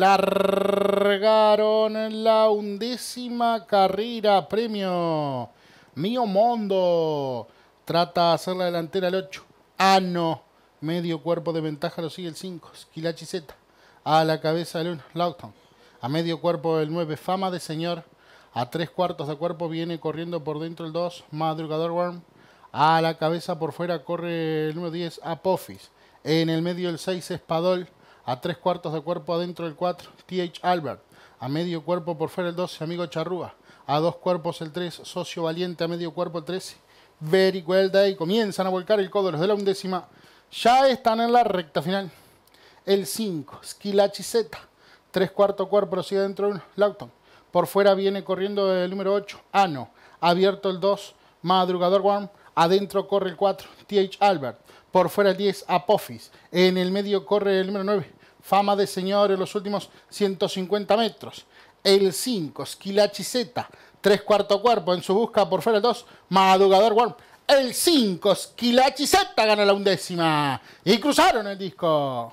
largaron la undécima carrera premio. Mío Mondo trata de hacer la delantera al 8. Ah, no. Medio cuerpo de ventaja lo sigue el 5. Esquilachizeta A la cabeza el 1. Lauton A medio cuerpo el 9. Fama de señor. A tres cuartos de cuerpo viene corriendo por dentro el 2. Madrugador Worm. A la cabeza por fuera corre el número 10. Apophis. En el medio el 6. Espadol a tres cuartos de cuerpo adentro el 4, TH Albert, a medio cuerpo por fuera el 12, amigo Charrúa, a dos cuerpos el 3, socio valiente, a medio cuerpo el 13, Very well Y comienzan a volcar el codo los de la undécima, ya están en la recta final, el 5, Skilachi tres cuartos cuerpo, sigue adentro uno, Lauton, por fuera viene corriendo el número 8, Ano, abierto el 2, Madrugador Warm, Adentro corre el 4, TH Albert. Por fuera el 10, Apophis. En el medio corre el número 9, Fama de Señor en los últimos 150 metros. El 5, Skilachi tres cuarto cuerpo en su busca por fuera el 2, Madugador Warm. El 5, Skilachi gana la undécima. Y cruzaron el disco.